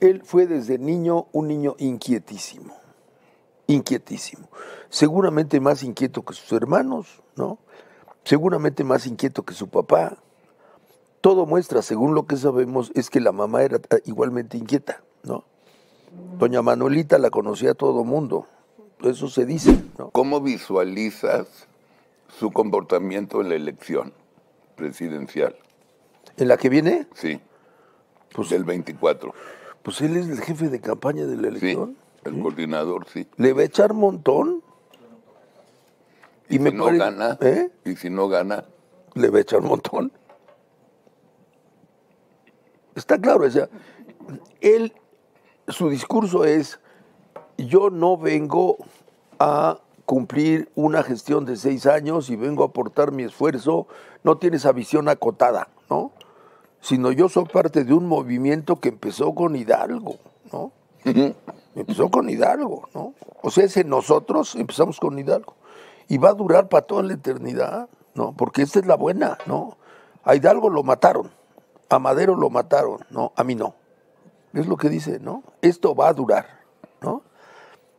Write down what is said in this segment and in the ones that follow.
Él fue desde niño un niño inquietísimo, inquietísimo. Seguramente más inquieto que sus hermanos, ¿no? Seguramente más inquieto que su papá. Todo muestra, según lo que sabemos, es que la mamá era eh, igualmente inquieta, ¿no? Doña Manuelita la conocía a todo mundo, eso se dice. ¿no? ¿Cómo visualizas su comportamiento en la elección presidencial? ¿En la que viene? Sí. Pues, el 24. Pues él es el jefe de campaña de la elección. Sí, el coordinador, sí. ¿Le va a echar montón? Y, si me no gana, ¿Eh? y si no gana, le va a echar montón. Está claro, o sea, él, su discurso es, yo no vengo a cumplir una gestión de seis años y vengo a aportar mi esfuerzo, no tiene esa visión acotada, ¿no? sino yo soy parte de un movimiento que empezó con Hidalgo, ¿no? Empezó con Hidalgo, ¿no? O sea, ese nosotros empezamos con Hidalgo. Y va a durar para toda la eternidad, ¿no? Porque esta es la buena, ¿no? A Hidalgo lo mataron, a Madero lo mataron, ¿no? A mí no. Es lo que dice, ¿no? Esto va a durar, ¿no?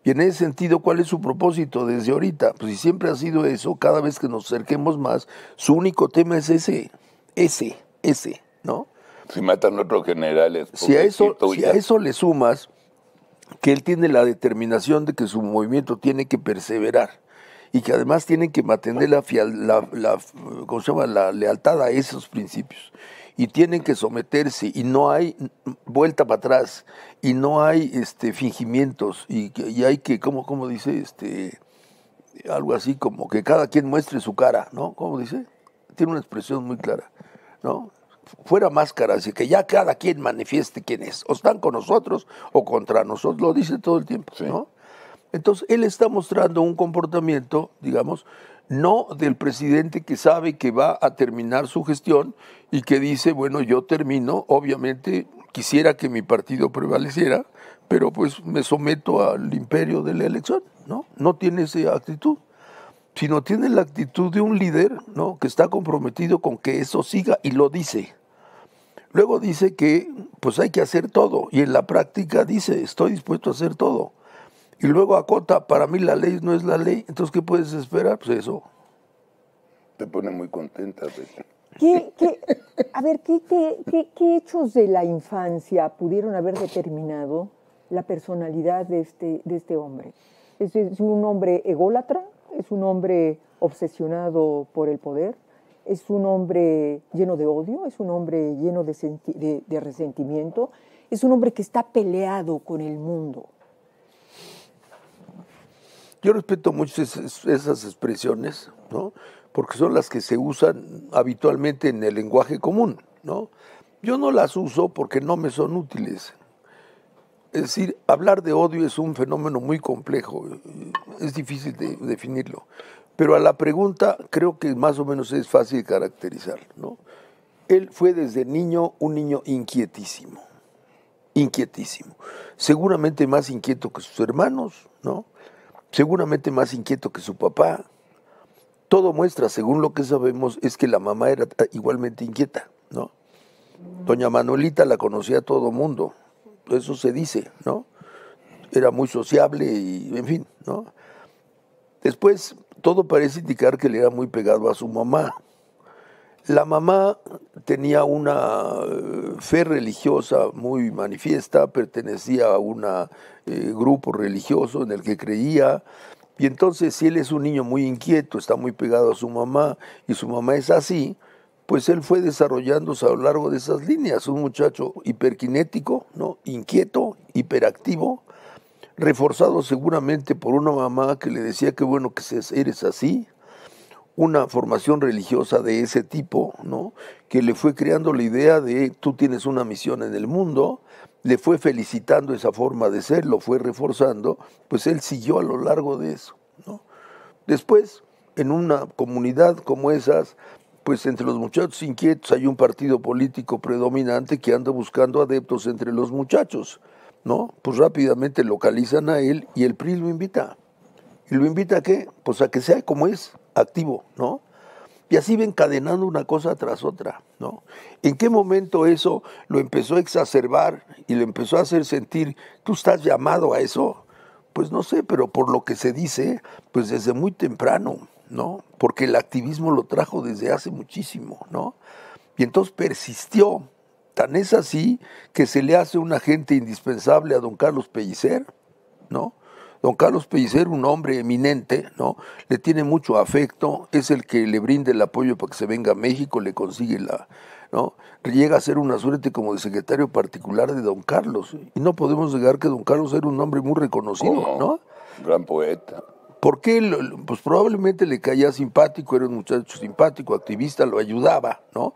Y en ese sentido, ¿cuál es su propósito desde ahorita? Pues si siempre ha sido eso, cada vez que nos acerquemos más, su único tema es ese, ese, ese. ¿no? Si matan otros generales. Si a, eso, si a eso le sumas que él tiene la determinación de que su movimiento tiene que perseverar y que además tienen que mantener la, la, la lealtad a esos principios y tienen que someterse y no hay vuelta para atrás y no hay este fingimientos y, y hay que como cómo dice este algo así como que cada quien muestre su cara no cómo dice tiene una expresión muy clara no fuera máscara, así que ya cada quien manifieste quién es, o están con nosotros o contra nosotros, lo dice todo el tiempo, Entonces, él está mostrando un comportamiento, digamos, no del presidente que sabe que va a terminar su gestión y que dice, bueno, yo termino, obviamente quisiera que mi partido prevaleciera, pero pues me someto al imperio de la elección, ¿no? No tiene esa actitud, sino tiene la actitud de un líder, ¿no? Que está comprometido con que eso siga y lo dice, Luego dice que pues hay que hacer todo y en la práctica dice estoy dispuesto a hacer todo. Y luego acota, para mí la ley no es la ley, entonces ¿qué puedes esperar? Pues eso. Te pone muy contenta. a ver, ¿qué, ¿qué, hechos de la infancia pudieron haber determinado la personalidad de este, de este hombre? ¿Es un hombre ególatra? ¿Es un hombre obsesionado por el poder? es un hombre lleno de odio, es un hombre lleno de, resentimiento, es un hombre que está peleado con el mundo. Yo respeto mucho esas, expresiones, porque son las que se usan habitualmente en el lenguaje común. ¿no? Yo no las uso porque no me son útiles. Es decir, hablar de odio es un fenómeno muy complejo, es difícil de definirlo. Pero a la pregunta creo que más o menos es fácil caracterizar, ¿no? Él fue desde niño un niño inquietísimo, inquietísimo. Seguramente más inquieto que sus hermanos, ¿no? Seguramente más inquieto que su papá. Todo muestra, según lo que sabemos, es que la mamá era ah, igualmente inquieta, ¿no? Doña Manuelita la conocía a todo mundo, eso se dice, ¿no? Era muy sociable y, en fin, ¿no? Después, todo parece indicar que le era muy pegado a su mamá. La mamá tenía una eh, fe religiosa muy manifiesta, pertenecía a un eh, grupo religioso en el que creía, y entonces si él es un niño muy inquieto, está muy pegado a su mamá, y su mamá es así, pues él fue desarrollándose a lo largo de esas líneas, un muchacho hiperquinético, ¿no? inquieto, hiperactivo, reforzado seguramente por una mamá que le decía que bueno que eres así, una formación religiosa de ese tipo, ¿no? Que le fue creando la idea de tú tienes una misión en el mundo, le fue felicitando esa forma de ser, lo fue reforzando, pues él siguió a lo largo de eso, Después, en una comunidad como esas, pues entre los muchachos inquietos hay un partido político predominante que anda buscando adeptos entre los muchachos. ¿no? Pues rápidamente localizan a él y el PRI lo invita. ¿Y lo invita a qué? Pues a que sea como es, activo, ¿no? Y así va encadenando una cosa tras otra, ¿no? ¿En qué momento eso lo empezó a exacerbar y lo empezó a hacer sentir, tú estás llamado a eso? Pues no sé, pero por lo que se dice, pues desde muy temprano, ¿no? Porque el activismo lo trajo desde hace muchísimo, ¿no? Y entonces persistió Tan es así que se le hace un agente indispensable a don Carlos Pellicer, ¿no? Don Carlos Pellicer, un hombre eminente, ¿no? Le tiene mucho afecto, es el que le brinda el apoyo para que se venga a México, le consigue la, ¿no? Llega a ser una suerte como de secretario particular de Don Carlos. Y no podemos negar que Don Carlos era un hombre muy reconocido, ¿no? ¿no? Gran poeta. ¿Por qué? Pues probablemente le caía simpático, era un muchacho simpático, activista, lo ayudaba, ¿no?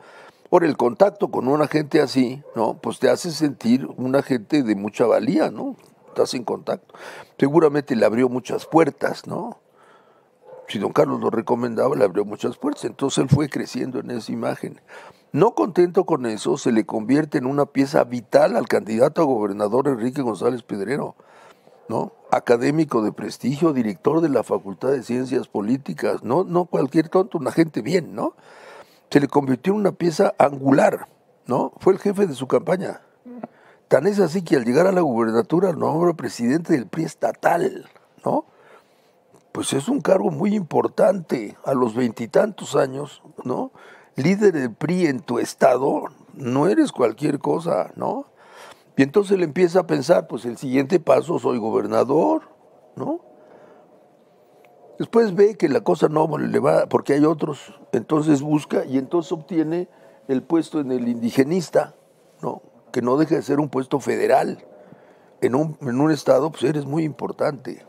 Por el contacto con una gente así, ¿no? Pues te hace sentir una gente de mucha valía, ¿no? Estás en contacto. Seguramente le abrió muchas puertas, ¿no? Si don Carlos lo recomendaba, le abrió muchas puertas. Entonces él fue creciendo en esa imagen. No contento con eso, se le convierte en una pieza vital al candidato a gobernador Enrique González Pedrero, ¿no? Académico de prestigio, director de la Facultad de Ciencias Políticas, no, no cualquier tonto, una gente bien, ¿no? se le convirtió en una pieza angular, ¿no? Fue el jefe de su campaña. Tan es así que al llegar a la gubernatura nombró presidente del PRI estatal, ¿no? Pues es un cargo muy importante a los veintitantos años, ¿no? Líder del PRI en tu estado, no eres cualquier cosa, ¿no? Y entonces él empieza a pensar, pues el siguiente paso soy gobernador, ¿no? Después ve que la cosa no le va porque hay otros, entonces busca y entonces obtiene el puesto en el indigenista, ¿no? que no deja de ser un puesto federal. En un, en un estado, pues eres muy importante.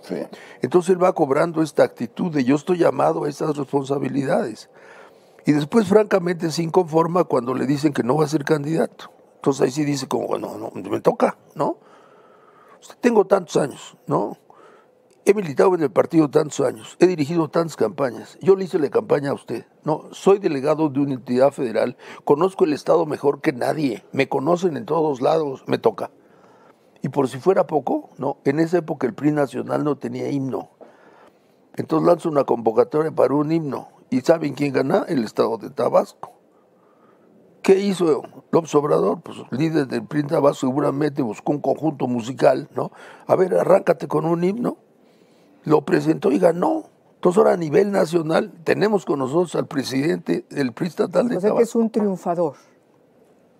Entonces él va cobrando esta actitud de yo estoy llamado a estas responsabilidades. Y después, francamente, se inconforma cuando le dicen que no va a ser candidato. Entonces ahí sí dice como, bueno, no, me toca, ¿no? Tengo tantos años, ¿no? He militado en el partido tantos años, he dirigido tantas campañas. Yo le hice la campaña a usted. No, soy delegado de una entidad federal, conozco el Estado mejor que nadie, me conocen en todos lados, me toca. Y por si fuera poco, no, en esa época el PRI nacional no tenía himno. Entonces lanzo una convocatoria para un himno. ¿Y saben quién gana? El Estado de Tabasco. ¿Qué hizo López Obrador? Pues líder del PRI Tabasco seguramente buscó un conjunto musical, ¿no? A ver, arráncate con un himno lo presentó y ganó. Entonces ahora a nivel nacional tenemos con nosotros al presidente del PRI estatal de es un triunfador.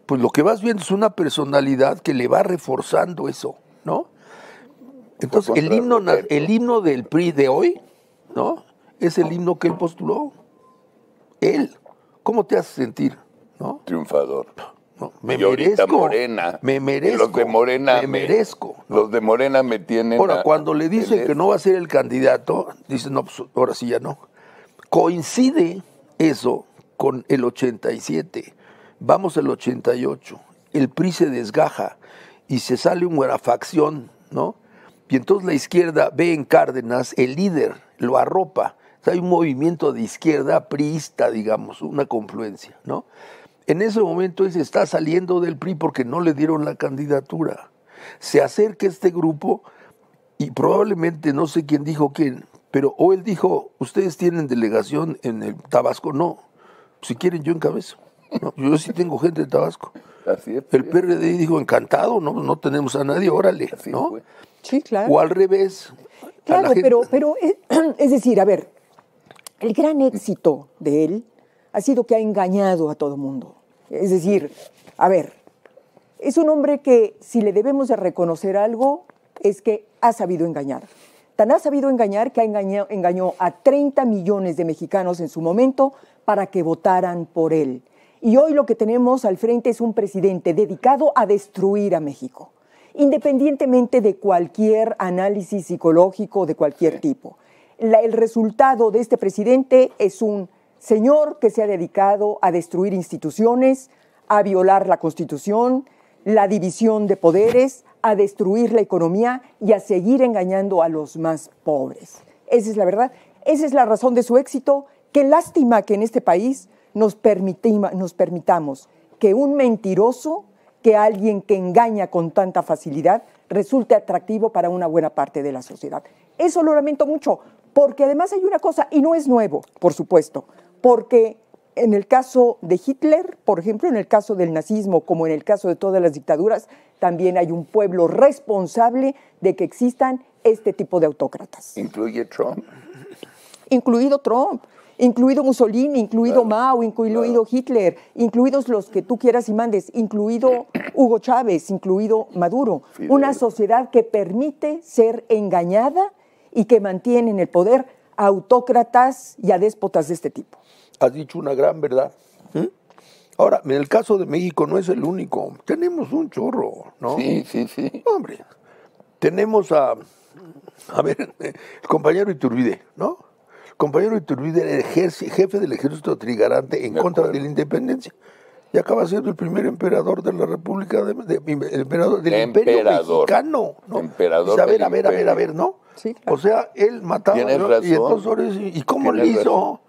Pues lo que vas viendo es una personalidad que le va reforzando eso, ¿no? Entonces pues el himno, eh, el himno del PRI de hoy, ¿no? Es el himno que él postuló. Él. ¿Cómo te hace sentir? ¿no? Triunfador me merezco, Me merezco. Los de Morena. Me, merezco. Los de Morena me tienen. Ahora, cuando le dicen que no va a ser el candidato, dicen, no, pues ahora sí ya no. Coincide eso con el 87. Vamos al 88. El PRI se desgaja y se sale una facción, ¿no? Y entonces la izquierda ve en Cárdenas el líder, lo arropa. hay un movimiento de izquierda priista, digamos, una confluencia, ¿no? En ese momento él se está saliendo del PRI porque no le dieron la candidatura. Se acerca este grupo y probablemente no sé quién dijo quién, pero o él dijo, ustedes tienen delegación en el Tabasco, no. Si quieren yo encabezo. yo sí tengo gente de Tabasco. el PRD dijo, encantado, no, no tenemos a nadie, órale. ¿no? O al revés. Claro, pero, pero es, eh, es decir, a ver, el gran éxito de él ha sido que ha engañado a todo mundo. Es decir, a ver, es un hombre que si le debemos de reconocer algo es que ha sabido engañar. Tan ha sabido engañar que ha engañado, engañó a 30 millones de mexicanos en su momento para que votaran por él. Y hoy lo que tenemos al frente es un presidente dedicado a destruir a México, independientemente de cualquier análisis psicológico de cualquier tipo. el resultado de este presidente es un Señor que se ha dedicado a destruir instituciones, a violar la Constitución, la división de poderes, a destruir la economía y a seguir engañando a los más pobres. Esa es la verdad, esa es la razón de su éxito. Qué lástima que en este país nos, nos permitamos que un mentiroso, que alguien que engaña con tanta facilidad, resulte atractivo para una buena parte de la sociedad. Eso lo lamento mucho, porque además hay una cosa, y no es nuevo, por supuesto porque en el caso de Hitler, por ejemplo, en el caso del nazismo, como en el caso de todas las dictaduras, también hay un pueblo responsable de que existan este tipo de autócratas. ¿Incluye Trump? Incluido Trump, incluido Mussolini, incluido Mao, incluido Hitler, incluidos los que tú quieras y mandes, incluido Hugo Chávez, incluido Maduro. Una sociedad que permite ser engañada y que mantiene en el poder autócratas y a déspotas de este tipo has dicho una gran verdad. ¿eh? Ahora, en el caso de México no es el único. Tenemos un chorro, ¿no? Sí, sí, sí. Hombre, tenemos a, a ver, el compañero Iturbide, ¿no? El compañero Iturbide el el jefe del ejército trigarante en contra de la independencia y acaba siendo el primer emperador de la República de, emperador del Imperio Mexicano, ¿no? Emperador a ver, a ver, a ver, a ver, ¿no? O sea, él mataba y entonces y cómo le hizo?